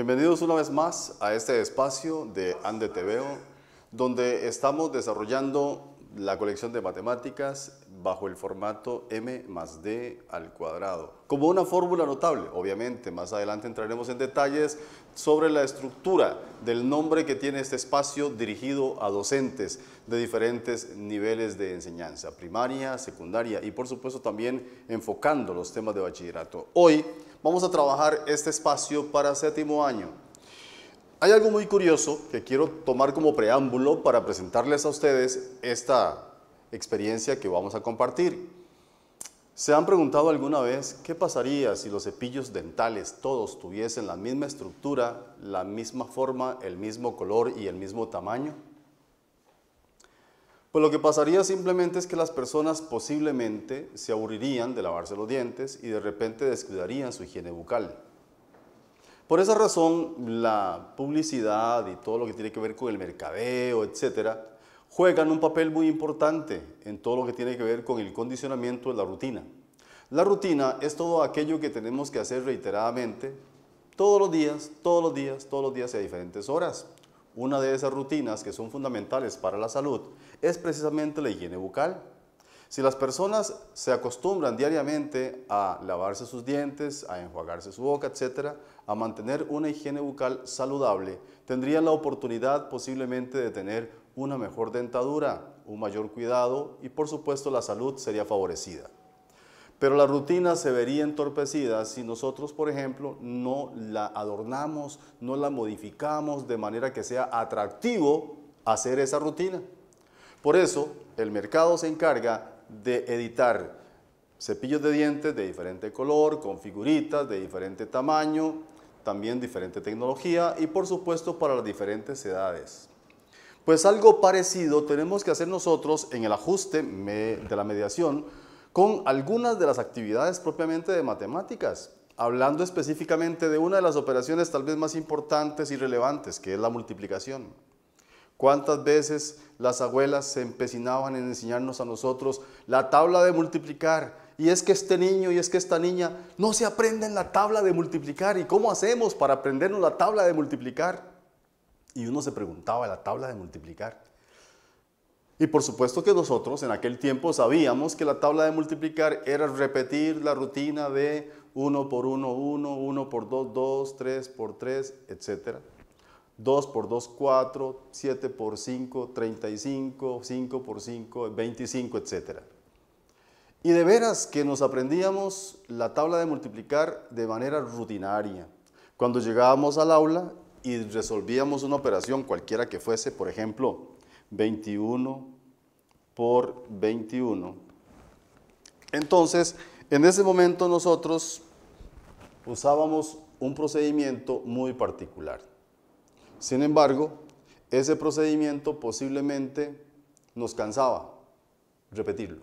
Bienvenidos una vez más a este espacio de Ande TVO donde estamos desarrollando la colección de matemáticas bajo el formato m más d al cuadrado, como una fórmula notable. Obviamente, más adelante entraremos en detalles sobre la estructura del nombre que tiene este espacio dirigido a docentes de diferentes niveles de enseñanza, primaria, secundaria y por supuesto también enfocando los temas de bachillerato. Hoy vamos a trabajar este espacio para séptimo año. Hay algo muy curioso que quiero tomar como preámbulo para presentarles a ustedes esta experiencia que vamos a compartir. ¿Se han preguntado alguna vez qué pasaría si los cepillos dentales todos tuviesen la misma estructura, la misma forma, el mismo color y el mismo tamaño? Pues lo que pasaría simplemente es que las personas posiblemente se aburrirían de lavarse los dientes y de repente descuidarían su higiene bucal. Por esa razón, la publicidad y todo lo que tiene que ver con el mercadeo, etcétera, juegan un papel muy importante en todo lo que tiene que ver con el condicionamiento de la rutina. La rutina es todo aquello que tenemos que hacer reiteradamente, todos los días, todos los días, todos los días y a diferentes horas. Una de esas rutinas que son fundamentales para la salud es precisamente la higiene bucal. Si las personas se acostumbran diariamente a lavarse sus dientes, a enjuagarse su boca, etc., a mantener una higiene bucal saludable, tendrían la oportunidad posiblemente de tener una mejor dentadura, un mayor cuidado y por supuesto la salud sería favorecida. Pero la rutina se vería entorpecida si nosotros, por ejemplo, no la adornamos, no la modificamos de manera que sea atractivo hacer esa rutina. Por eso, el mercado se encarga de editar cepillos de dientes de diferente color, con figuritas de diferente tamaño, también diferente tecnología y por supuesto para las diferentes edades. Pues algo parecido tenemos que hacer nosotros en el ajuste de la mediación con algunas de las actividades propiamente de matemáticas, hablando específicamente de una de las operaciones tal vez más importantes y relevantes, que es la multiplicación. ¿Cuántas veces las abuelas se empecinaban en enseñarnos a nosotros la tabla de multiplicar? Y es que este niño y es que esta niña no se aprenden la tabla de multiplicar. ¿Y cómo hacemos para aprendernos la tabla de multiplicar? Y uno se preguntaba la tabla de multiplicar. Y por supuesto que nosotros en aquel tiempo sabíamos que la tabla de multiplicar era repetir la rutina de 1 por 1, 1, 1 por 2, 2, 3 por 3, etc. 2 por 2, 4, 7 por 5, 35, 5 por 5, 25, etc. Y de veras que nos aprendíamos la tabla de multiplicar de manera rutinaria. Cuando llegábamos al aula y resolvíamos una operación cualquiera que fuese, por ejemplo, 21 por 21. Entonces, en ese momento nosotros usábamos un procedimiento muy particular. Sin embargo, ese procedimiento posiblemente nos cansaba repetirlo.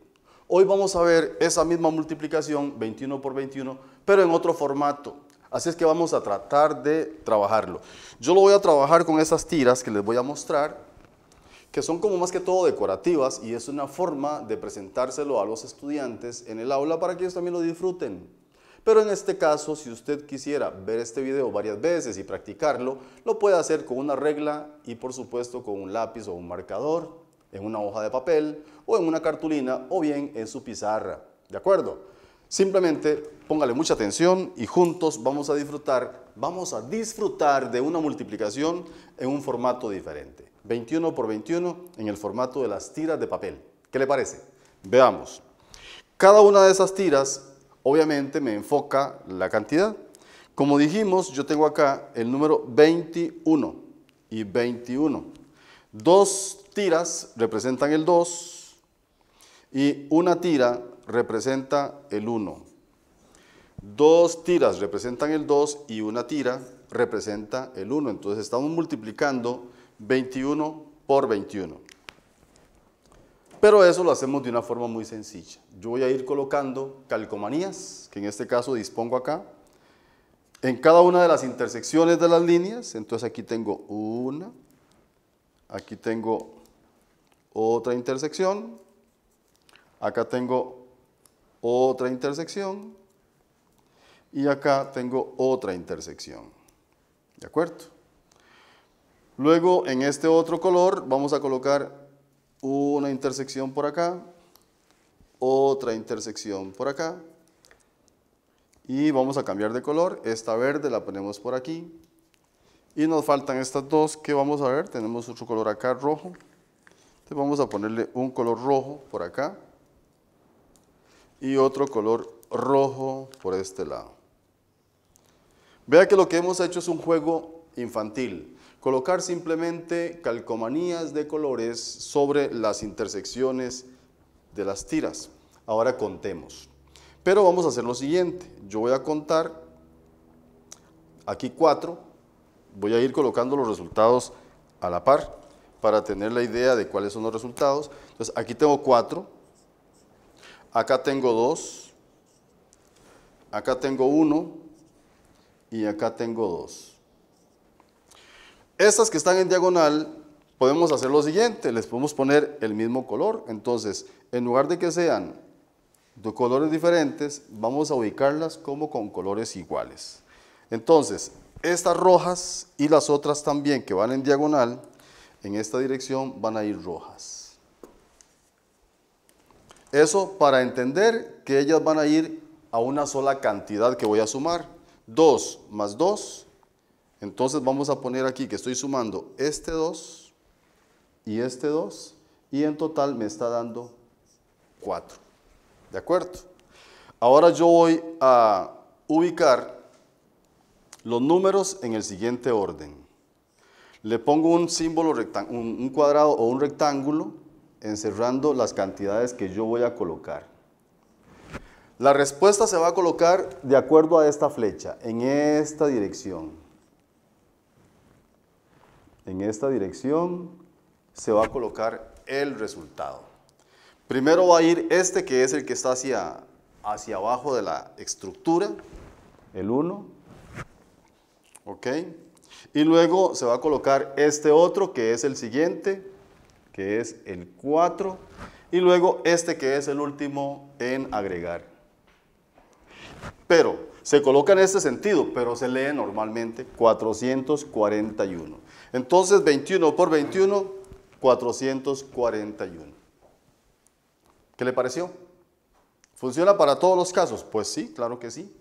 Hoy vamos a ver esa misma multiplicación, 21 por 21, pero en otro formato. Así es que vamos a tratar de trabajarlo. Yo lo voy a trabajar con esas tiras que les voy a mostrar que son como más que todo decorativas y es una forma de presentárselo a los estudiantes en el aula para que ellos también lo disfruten. Pero en este caso, si usted quisiera ver este video varias veces y practicarlo, lo puede hacer con una regla y por supuesto con un lápiz o un marcador, en una hoja de papel o en una cartulina o bien en su pizarra. ¿De acuerdo? Simplemente póngale mucha atención y juntos vamos a disfrutar, vamos a disfrutar de una multiplicación en un formato diferente. 21 por 21 en el formato de las tiras de papel. ¿Qué le parece? Veamos. Cada una de esas tiras obviamente me enfoca la cantidad. Como dijimos, yo tengo acá el número 21 y 21. Dos tiras representan el 2, y una tira representa el 1. Dos tiras representan el 2 y una tira representa el 1. Entonces estamos multiplicando 21 por 21. Pero eso lo hacemos de una forma muy sencilla. Yo voy a ir colocando calcomanías, que en este caso dispongo acá, en cada una de las intersecciones de las líneas. Entonces aquí tengo una, aquí tengo otra intersección, Acá tengo otra intersección y acá tengo otra intersección. ¿De acuerdo? Luego, en este otro color, vamos a colocar una intersección por acá, otra intersección por acá, y vamos a cambiar de color. Esta verde la ponemos por aquí, y nos faltan estas dos que vamos a ver. Tenemos otro color acá, rojo. Entonces vamos a ponerle un color rojo por acá y otro color rojo por este lado. Vea que lo que hemos hecho es un juego infantil. Colocar simplemente calcomanías de colores sobre las intersecciones de las tiras. Ahora contemos. Pero vamos a hacer lo siguiente. Yo voy a contar aquí cuatro. Voy a ir colocando los resultados a la par para tener la idea de cuáles son los resultados. Entonces aquí tengo cuatro Acá tengo dos, acá tengo uno y acá tengo dos. Estas que están en diagonal, podemos hacer lo siguiente, les podemos poner el mismo color. Entonces, en lugar de que sean de colores diferentes, vamos a ubicarlas como con colores iguales. Entonces, estas rojas y las otras también que van en diagonal, en esta dirección van a ir rojas. Eso para entender que ellas van a ir a una sola cantidad que voy a sumar. 2 más 2. Entonces vamos a poner aquí que estoy sumando este 2 y este 2 y en total me está dando 4. ¿De acuerdo? Ahora yo voy a ubicar los números en el siguiente orden. Le pongo un símbolo, un cuadrado o un rectángulo encerrando las cantidades que yo voy a colocar. La respuesta se va a colocar de acuerdo a esta flecha, en esta dirección. En esta dirección se va a colocar el resultado. Primero va a ir este que es el que está hacia, hacia abajo de la estructura, el 1. ¿Ok? Y luego se va a colocar este otro que es el siguiente, que es el 4, y luego este que es el último en agregar. Pero se coloca en este sentido, pero se lee normalmente 441. Entonces 21 por 21, 441. ¿Qué le pareció? ¿Funciona para todos los casos? Pues sí, claro que sí.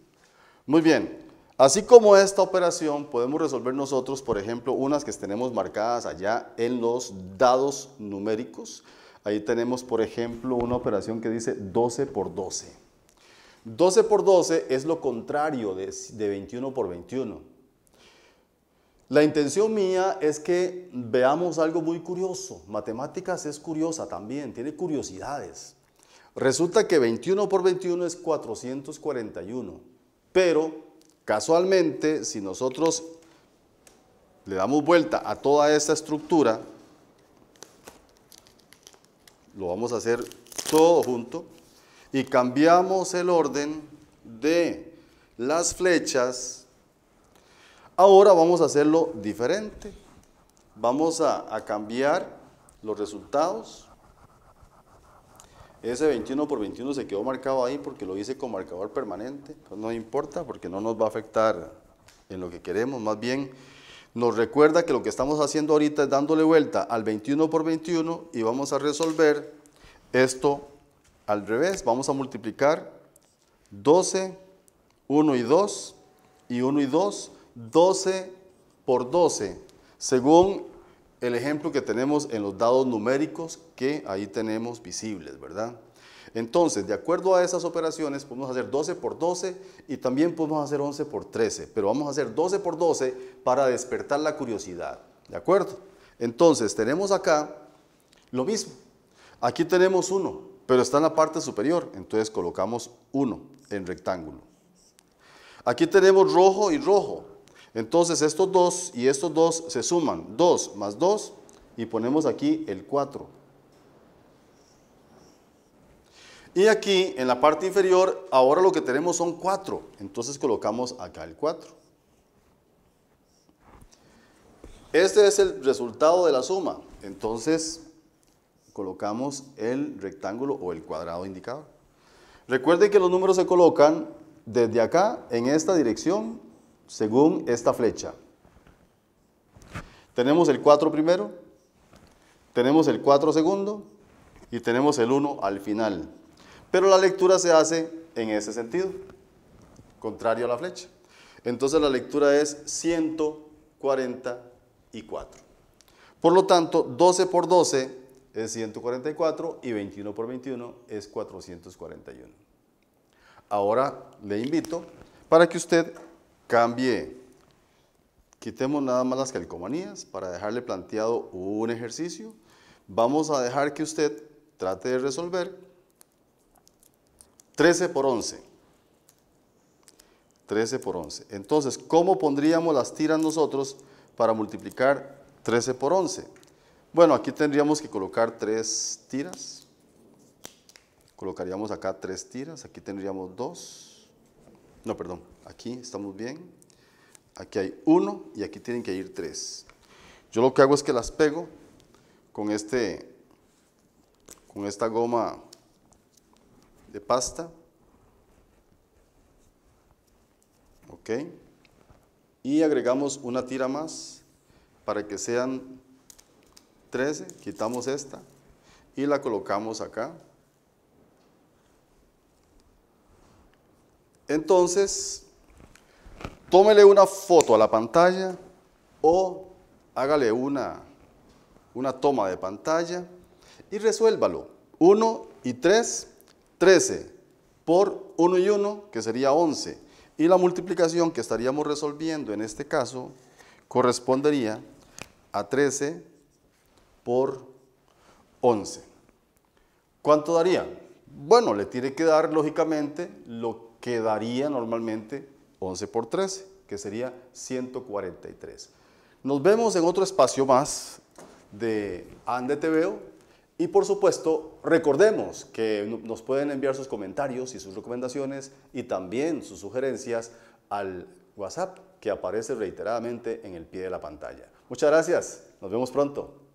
Muy bien, Así como esta operación podemos resolver nosotros, por ejemplo, unas que tenemos marcadas allá en los dados numéricos. Ahí tenemos, por ejemplo, una operación que dice 12 por 12. 12 por 12 es lo contrario de, 21 por 21. La intención mía es que veamos algo muy curioso. Matemáticas es curiosa también, tiene curiosidades. Resulta que 21 por 21 es 441, pero Casualmente, si nosotros le damos vuelta a toda esta estructura, lo vamos a hacer todo junto, y cambiamos el orden de las flechas, ahora vamos a hacerlo diferente. Vamos a, cambiar los resultados ese 21 por 21 se quedó marcado ahí porque lo hice con marcador permanente. Pues no importa porque no nos va a afectar en lo que queremos. Más bien nos recuerda que lo que estamos haciendo ahorita es dándole vuelta al 21 por 21 y vamos a resolver esto al revés. Vamos a multiplicar 12, 1 y 2 y 1 y 2, 12 por 12. Según el ejemplo que tenemos en los dados numéricos que ahí tenemos visibles, ¿verdad? Entonces, de acuerdo a esas operaciones, podemos hacer 12 por 12 y también podemos hacer 11 por 13, pero vamos a hacer 12 por 12 para despertar la curiosidad, ¿de acuerdo? Entonces, tenemos acá lo mismo. Aquí tenemos 1, pero está en la parte superior, entonces colocamos 1 en rectángulo. Aquí tenemos rojo y rojo, entonces estos dos y estos dos se suman, 2 más 2 y ponemos aquí el 4. Y aquí en la parte inferior ahora lo que tenemos son 4, entonces colocamos acá el 4. Este es el resultado de la suma, entonces colocamos el rectángulo o el cuadrado indicado. Recuerden que los números se colocan desde acá en esta dirección según esta flecha. Tenemos el 4 primero, tenemos el 4 segundo y tenemos el 1 al final. Pero la lectura se hace en ese sentido, contrario a la flecha. Entonces la lectura es 144. Por lo tanto, 12 por 12 es 144 y 21 por 21 es 441. Ahora le invito para que usted Cambie. Quitemos nada más las calcomanías para dejarle planteado un ejercicio. Vamos a dejar que usted trate de resolver 13 por 11. 13 por 11. Entonces, ¿cómo pondríamos las tiras nosotros para multiplicar 13 por 11? Bueno, aquí tendríamos que colocar tres tiras. Colocaríamos acá tres tiras, aquí tendríamos dos. No, perdón, Aquí estamos bien. Aquí hay uno y aquí tienen que ir tres. Yo lo que hago es que las pego con, este, con esta goma de pasta. ¿Ok? Y agregamos una tira más para que sean 13. Quitamos esta y la colocamos acá. Entonces, tómele una foto a la pantalla o hágale una, toma de pantalla y resuélvalo. 1 y 3, 13 por 1 y 1, que sería 11. Y la multiplicación que estaríamos resolviendo en este caso correspondería a 13 por 11. ¿Cuánto daría? Bueno, le tiene que dar lógicamente lo que daría normalmente 11 por 13, que sería 143. Nos vemos en otro espacio más de Ande TVO. y por supuesto recordemos que nos pueden enviar sus comentarios y sus recomendaciones y también sus sugerencias al WhatsApp que aparece reiteradamente en el pie de la pantalla. Muchas gracias, nos vemos pronto.